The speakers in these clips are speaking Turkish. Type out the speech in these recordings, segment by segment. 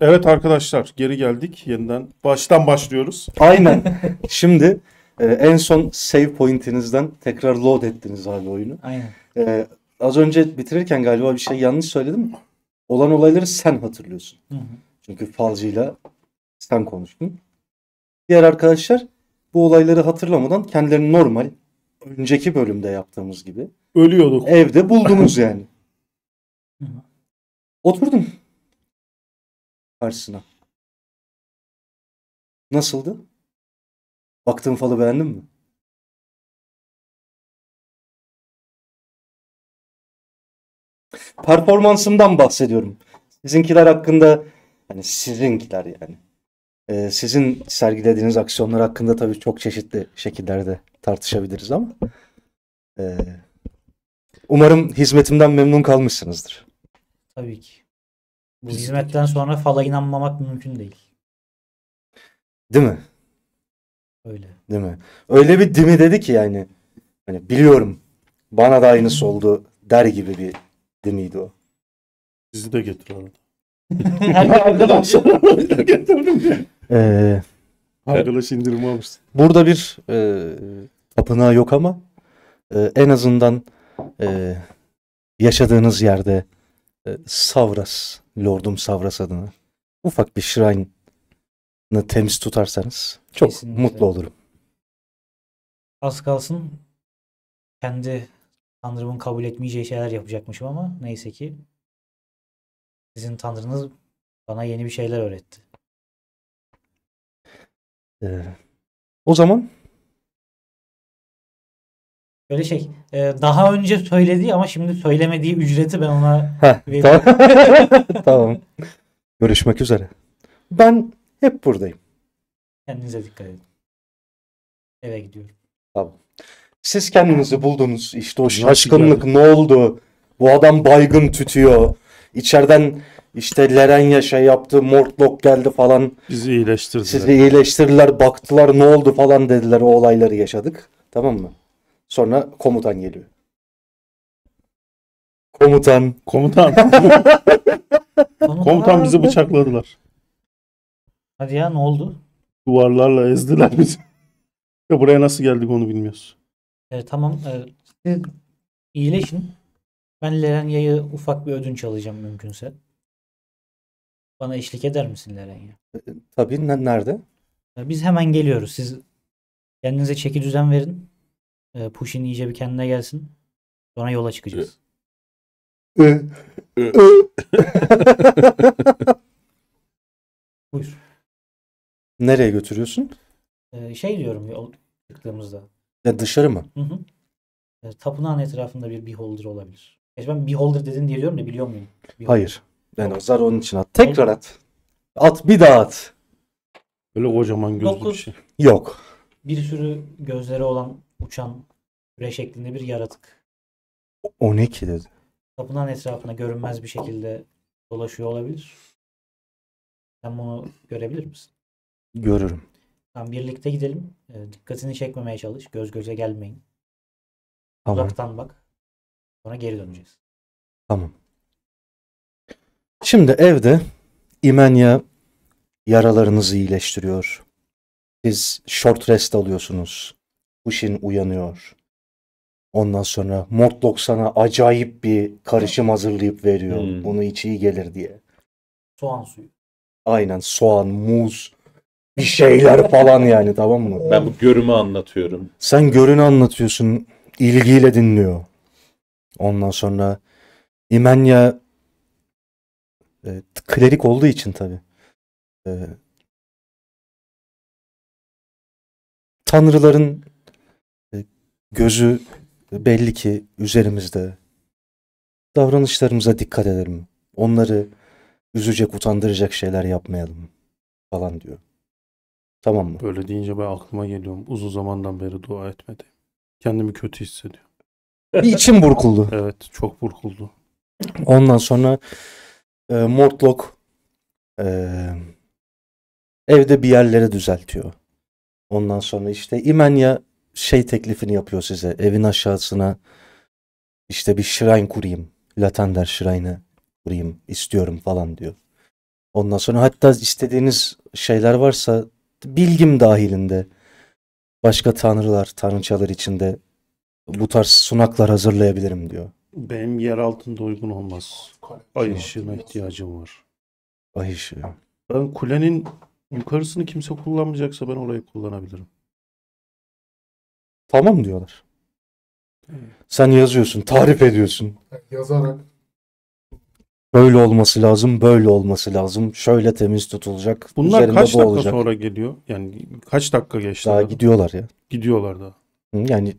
Evet arkadaşlar geri geldik yeniden. Baştan başlıyoruz. Aynen. Şimdi e, en son save pointinizden tekrar load ettiniz abi oyunu. Aynen. E, az önce bitirirken galiba bir şey yanlış söyledim. Olan olayları sen hatırlıyorsun. Hı hı. Çünkü falcıyla sen konuştun. Diğer arkadaşlar bu olayları hatırlamadan kendilerini normal önceki bölümde yaptığımız gibi ölüyorduk. Evde buldunuz yani. Oturdum karşısına. Nasıldı? Baktığın falı beğendin mi? Performansımdan bahsediyorum. Sizinkiler hakkında yani sizinkiler yani. Ee, sizin sergilediğiniz aksiyonlar hakkında tabii çok çeşitli şekillerde tartışabiliriz ama e, umarım hizmetimden memnun kalmışsınızdır. Tabii ki. Bu Biz hizmetten de... sonra fala inanmamak mümkün değil. Değil mi? Öyle. Değil mi? Öyle bir dimi dedi ki yani hani biliyorum bana da aynısı oldu der gibi bir dimiydi o. Bizi de getir arada. Arkadaşlar getirdim. Ee, Arkadaş indirimi almışsın. Burada bir e, tapınağı yok ama e, en azından e, yaşadığınız yerde e, Savras Lordum Savras adına ufak bir shrine'ını temiz tutarsanız çok Kesinlikle. mutlu olurum. Az kalsın kendi tanrımın kabul etmeyeceği şeyler yapacakmışım ama neyse ki sizin tanrınız bana yeni bir şeyler öğretti. Ee, o zaman Böyle şey e, daha önce söylediği ama şimdi söylemediği ücreti ben ona veriyorum. Tamam. Görüşmek üzere. Ben hep buradayım. Kendinize dikkat edin. Eve gidiyorum. Tamam. Siz kendinizi buldunuz. İşte o şaşkınlık ne oldu? Bu adam baygın tütüyor. İçeriden işte Leren Yaşa yaptı, Mortlock geldi falan. Bizi iyileştirdiler. Sizi iyileştirdiler, baktılar ne oldu falan dediler. O olayları yaşadık. Tamam mı? Sonra komutan geliyor. Komutan. Komutan. Komutan bizi bıçakladılar. Hadi ya ne oldu? Duvarlarla ezdiler bizi. Ya buraya nasıl geldik onu bilmiyoruz. E, tamam. E, iyileşin. Ben Lerenya'ya ufak bir ödünç alacağım mümkünse. Bana eşlik eder misin Lerenya? E, tabii. Nerede? E, biz hemen geliyoruz. Siz kendinize çeki düzen verin. E, Pushin iyice bir kendine gelsin. Sonra yola çıkacağız. Ee, ee. Buyur. Nereye götürüyorsun? Ee, şey diyorum ya çıktığımızda. Ya dışarı mı? Hı hı. E, tapınağın etrafında bir beholder olabilir. Gerçi ben beholder dedin diye diyorum da biliyor muyum? Beholder. Hayır. Yani o zar onun için at. Tekrar at. At bir daha at. Böyle kocaman gözlü bir şey. Yok. Bir sürü gözleri olan uçan küre şeklinde bir yaratık. O ne ki dedi. Kapının etrafına görünmez bir şekilde dolaşıyor olabilir. Sen bunu görebilir misin? Görürüm. Tamam birlikte gidelim. E, dikkatini çekmemeye çalış. Göz göze gelmeyin. Tamam. Uzaktan bak. Sonra geri döneceğiz. Tamam. Şimdi evde İmenya yaralarınızı iyileştiriyor. Siz short rest alıyorsunuz. Hushin uyanıyor. Ondan sonra Mortlock sana acayip bir karışım hazırlayıp veriyor. Hmm. Bunu içi iyi gelir diye. Soğan suyu. Aynen soğan, muz, bir şeyler falan yani tamam mı? Ben bu görümü anlatıyorum. Sen görünü anlatıyorsun. İlgiyle dinliyor. Ondan sonra İmenya e, klerik olduğu için tabi. E, tanrıların gözü belli ki üzerimizde. Davranışlarımıza dikkat edelim. Onları üzecek, utandıracak şeyler yapmayalım falan diyor. Tamam mı? Böyle deyince ben aklıma geliyorum. Uzun zamandan beri dua etmedi. Kendimi kötü hissediyorum. Bir içim burkuldu. evet çok burkuldu. Ondan sonra e, Mortlock e, evde bir yerlere düzeltiyor. Ondan sonra işte İmenya şey teklifini yapıyor size. Evin aşağısına işte bir shrine kurayım. Latender shrine'ı kurayım istiyorum falan diyor. Ondan sonra hatta istediğiniz şeyler varsa bilgim dahilinde başka tanrılar, tanrıçalar içinde bu tarz sunaklar hazırlayabilirim diyor. Benim yer altında uygun olmaz. Ay ışığına ihtiyacım var. Ay ışığı. Ben kulenin yukarısını kimse kullanmayacaksa ben orayı kullanabilirim. Tamam diyorlar. Sen yazıyorsun, tarif ediyorsun. Yazarak. Böyle olması lazım, böyle olması lazım. Şöyle temiz tutulacak. Bunlar üzerinde kaç bu dakika olacak. sonra geliyor? Yani kaç dakika geçti? Daha gidiyorlar ya. Gidiyorlar da. Yani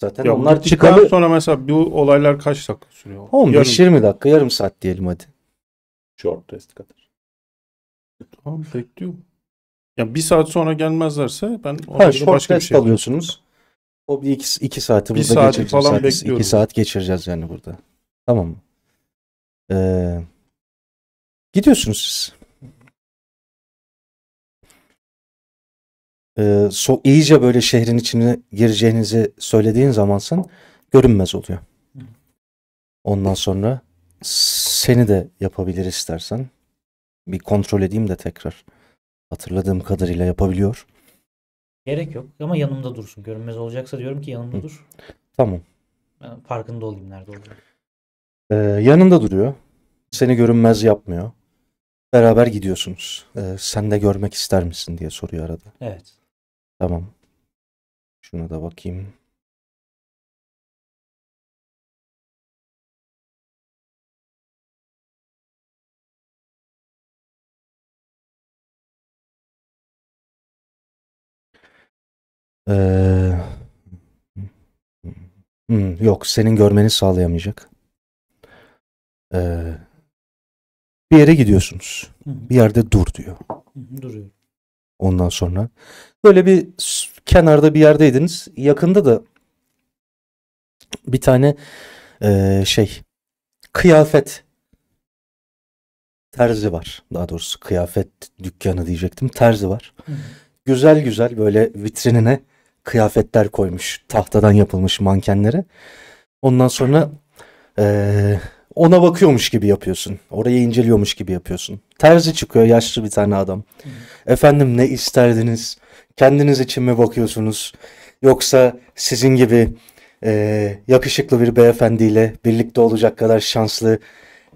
zaten ya onlar çıkalı. sonra mesela bu olaylar kaç dakika sürüyor? 15-20 dakika, yarım saat diyelim hadi. Short test kadar. Tamam bekliyorum. Ya bir saat sonra gelmezlerse ben ha, short başka rest bir şey alıyorsunuz. O bir iki, iki saati bir burada saati geçireceğiz. Falan saat, iki saat geçireceğiz yani burada. Tamam mı? Ee, gidiyorsunuz siz. Ee, so iyice böyle şehrin içine gireceğinizi söylediğin zaman görünmez oluyor. Ondan sonra seni de yapabilir istersen. Bir kontrol edeyim de tekrar. Hatırladığım kadarıyla yapabiliyor. Gerek yok ama yanımda dursun. Görünmez olacaksa diyorum ki yanımda Hı. dur. Tamam. farkında olayım nerede olduğunu. Ee, yanında duruyor. Seni görünmez yapmıyor. Beraber gidiyorsunuz. Ee, sen de görmek ister misin diye soruyor arada. Evet. Tamam. Şuna da bakayım. Ee, hmm, yok senin görmeni sağlayamayacak. Ee, bir yere gidiyorsunuz. Bir yerde dur diyor. Duruyor. Ondan sonra böyle bir kenarda bir yerdeydiniz. Yakında da bir tane e, şey kıyafet terzi var. Daha doğrusu kıyafet dükkanı diyecektim. Terzi var. Hı. Güzel güzel böyle vitrinine kıyafetler koymuş. Tahtadan yapılmış mankenlere. Ondan sonra e, ona bakıyormuş gibi yapıyorsun. Orayı inceliyormuş gibi yapıyorsun. Terzi çıkıyor yaşlı bir tane adam. Hı. Hmm. Efendim ne isterdiniz? Kendiniz için mi bakıyorsunuz? Yoksa sizin gibi e, yakışıklı bir beyefendiyle birlikte olacak kadar şanslı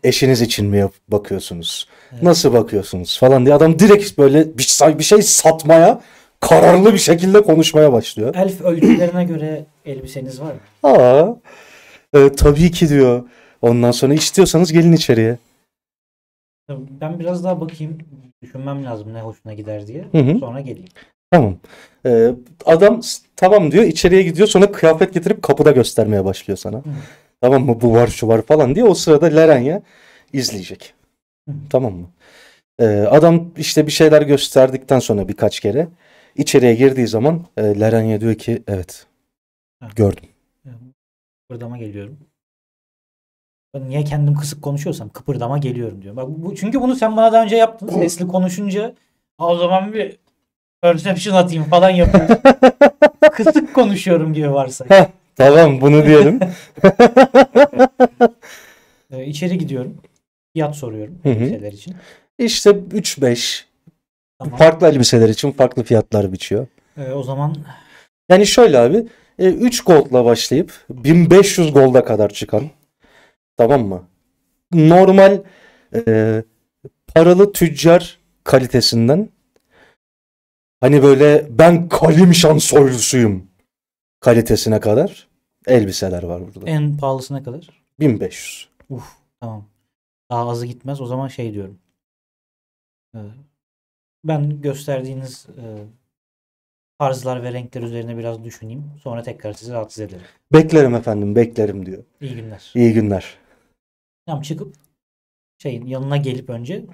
eşiniz için mi bakıyorsunuz? Evet. Nasıl bakıyorsunuz falan diye adam direkt böyle bir, bir şey satmaya kararlı bir şekilde konuşmaya başlıyor. Elf ölçülerine göre elbiseniz var mı? Aa, e, tabii ki diyor. Ondan sonra istiyorsanız gelin içeriye. Ben biraz daha bakayım. Düşünmem lazım ne hoşuna gider diye. Hı hı. Sonra geleyim. Tamam. Ee, adam tamam diyor içeriye gidiyor sonra kıyafet getirip kapıda göstermeye başlıyor sana. Hı. Tamam mı bu var şu var falan diye o sırada Lerenya izleyecek. Hı. Tamam mı? Ee, adam işte bir şeyler gösterdikten sonra birkaç kere İçeriye girdiği zaman e, Lerenya diyor ki evet gördüm. Kıpırdama geliyorum. Ben niye kendim kısık konuşuyorsam kıpırdama geliyorum diyor. Bak bu, çünkü bunu sen bana daha önce yaptın. Sesli konuşunca o zaman bir perception atayım falan yapıyorum. kısık konuşuyorum gibi varsa. tamam bunu diyelim. ee, içeri gidiyorum. Fiyat soruyorum. Hı hı. için. İşte 3-5 Tamam. Farklı elbiseler için farklı fiyatlar biçiyor. Ee, o zaman yani şöyle abi 3 e, goldla başlayıp 1500 golda kadar çıkan tamam mı? Normal e, paralı tüccar kalitesinden hani böyle ben Kalimşan soylusuyum kalitesine kadar elbiseler var burada. En pahalısına kadar? 1500. Uf tamam. Daha azı gitmez o zaman şey diyorum. Ee, ben gösterdiğiniz e, tarzlar ve renkler üzerine biraz düşüneyim. Sonra tekrar sizi rahatsız ederim. Beklerim efendim, beklerim diyor. İyi günler. İyi günler. Tamam çıkıp şeyin yanına gelip önce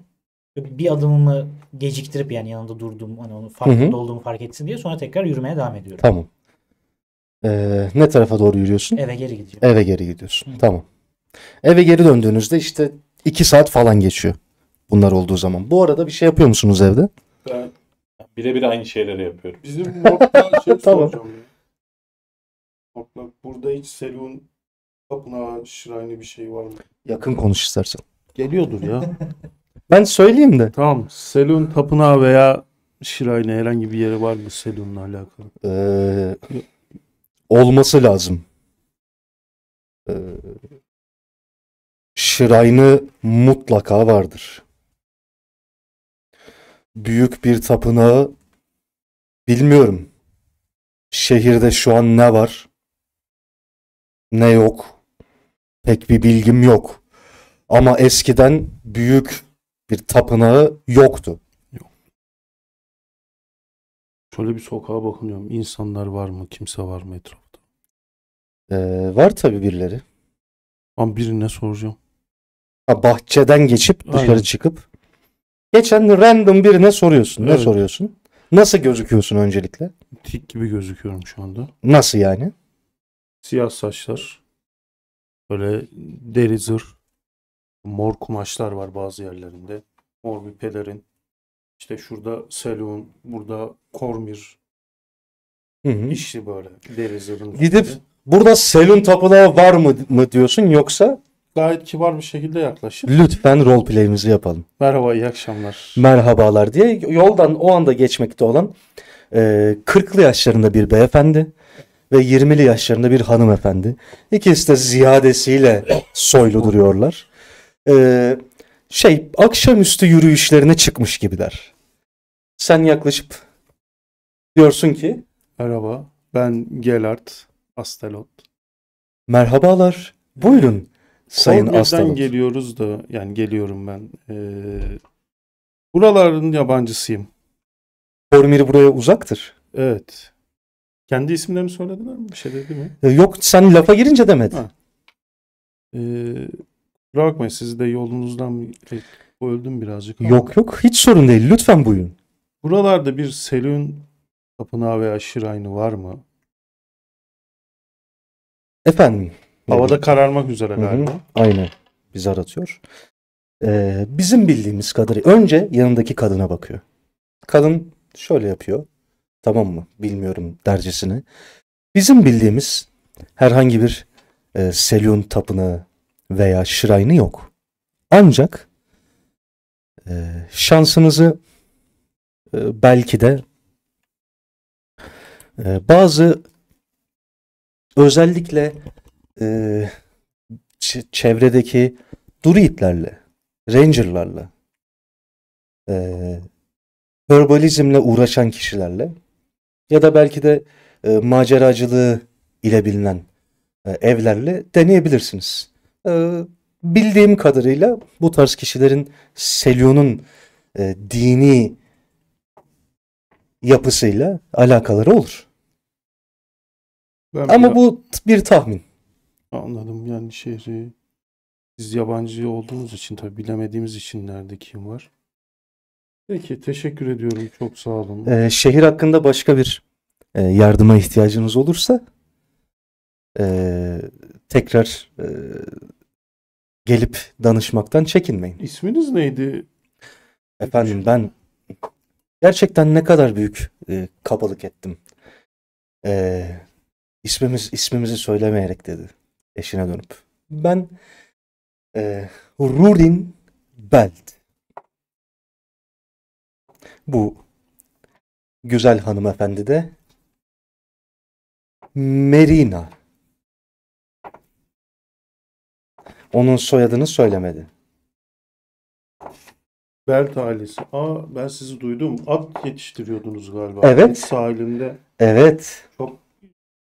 bir adımımı geciktirip yani yanında durduğum hani onu farkında hı olduğumu fark etsin diye sonra tekrar yürümeye devam ediyorum. Tamam. Ee, ne tarafa doğru yürüyorsun? Eve geri gidiyorum. Eve geri gidiyorsun. Hı. Tamam. Eve geri döndüğünüzde işte iki saat falan geçiyor bunlar olduğu zaman. Bu arada bir şey yapıyor musunuz evde? Ben birebir aynı şeyleri yapıyorum. Bizim modda şey tamam. soracağım. Ya. burada hiç Selun Tapınağı Şiray'ın bir şey var mı? Yakın konuş istersen. Geliyordur ya. ben söyleyeyim de. Tamam. Selun Tapınağı veya Şiray'ın herhangi bir yeri var mı Selun'la alakalı? Ee, olması lazım. Ee, Şiray'ını mutlaka vardır büyük bir tapınağı bilmiyorum. Şehirde şu an ne var? Ne yok? Pek bir bilgim yok. Ama eskiden büyük bir tapınağı yoktu. Yok. Şöyle bir sokağa bakınıyorum. İnsanlar var mı? Kimse var mı etrafta? Ee, var tabi birileri. Ama birine soracağım. Ha, bahçeden geçip dışarı Aynen. çıkıp Geçen random birine soruyorsun. Evet. Ne soruyorsun? Nasıl gözüküyorsun öncelikle? Tik gibi gözüküyorum şu anda. Nasıl yani? Siyah saçlar. Böyle deri zırh. Mor kumaşlar var bazı yerlerinde. Mor bir pelerin. İşte şurada Selun, burada Kormir. Hı hı. İşli böyle deri zırhın. Gidip gibi. burada Selun tapınağı var mı, mı diyorsun yoksa gayet kibar bir şekilde yaklaşıp lütfen rol play'imizi yapalım. Merhaba, iyi akşamlar. Merhabalar diye yoldan o anda geçmekte olan e, 40'lı yaşlarında bir beyefendi ve 20'li yaşlarında bir hanımefendi. İkisi de ziyadesiyle soylu duruyorlar. E, şey akşamüstü yürüyüşlerine çıkmış gibiler. Sen yaklaşıp diyorsun ki Merhaba, ben Gelart Astelot. Merhabalar. Buyurun. Sayın Aslanov. geliyoruz da yani geliyorum ben. E, buraların yabancısıyım. Hormir buraya uzaktır. Evet. Kendi isimlerini söylediler mi? Bir şey dedi mi? Ee, yok sen lafa girince demedi. Ha. Ee, bırakmayın sizi de yolunuzdan öldüm birazcık. Ama. Yok yok hiç sorun değil lütfen buyurun. Buralarda bir Selün tapınağı veya şirayını var mı? Efendim Havada kararmak üzere galiba. Hı-hı. Aynen. Bizi aratıyor. Ee, bizim bildiğimiz kadarıyla önce yanındaki kadına bakıyor. Kadın şöyle yapıyor. Tamam mı? Bilmiyorum dercesini. Bizim bildiğimiz herhangi bir e, Selyun tapınağı veya şırayını yok. Ancak e, şansınızı e, belki de e, bazı özellikle e, çevredeki druidlerle, rangerlarla, e, ee, herbalizmle uğraşan kişilerle ya da belki de e, maceracılığı ile bilinen e, evlerle deneyebilirsiniz. E, bildiğim kadarıyla bu tarz kişilerin Selyon'un e, dini yapısıyla alakaları olur. Ben Ama biraz... bu bir tahmin. Anladım. Yani şehri biz yabancı olduğumuz için tabi bilemediğimiz için nerede kim var. Peki teşekkür ediyorum. Çok sağ olun. Ee, şehir hakkında başka bir e, yardıma ihtiyacınız olursa e, tekrar e, gelip danışmaktan çekinmeyin. İsminiz neydi? Efendim ben gerçekten ne kadar büyük e, kabalık ettim. E, ismimiz ismimizi söylemeyerek dedi. Eşine dönüp. Ben e, Rurin Belt. Bu güzel hanımefendi de Merina. Onun soyadını söylemedi. Belt ailesi. Aa ben sizi duydum. At yetiştiriyordunuz galiba. Evet. At sahilinde. Evet. Çok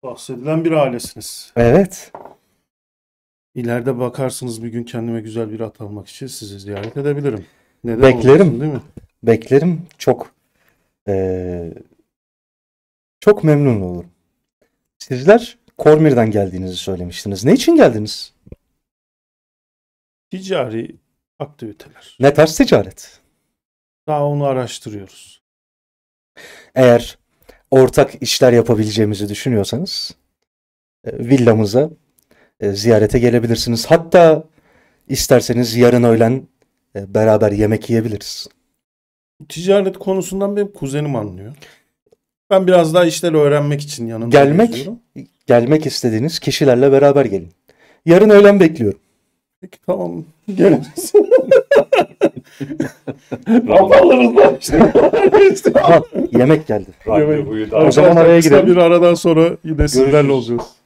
bahsedilen bir ailesiniz. Evet. İleride bakarsınız bir gün kendime güzel bir at almak için sizi ziyaret edebilirim. Neden Beklerim. Olmasın, değil mi? Beklerim. Çok ee, çok memnun olurum. Sizler Kormir'den geldiğinizi söylemiştiniz. Ne için geldiniz? Ticari aktiviteler. Ne tarz ticaret? Daha onu araştırıyoruz. Eğer ortak işler yapabileceğimizi düşünüyorsanız e, villamıza e, ziyarete gelebilirsiniz. Hatta isterseniz yarın öğlen e, beraber yemek yiyebiliriz. Ticaret konusundan benim kuzenim anlıyor. Ben biraz daha işler öğrenmek için yanına gelmek geziyorum. gelmek istediğiniz kişilerle beraber gelin. Yarın öğlen bekliyorum. Peki tamam. Geliriz. Raparlarız da işte. yemek geldi. Yemek. O zaman araya girelim. bir aradan sonra yine sizlerle olacağız.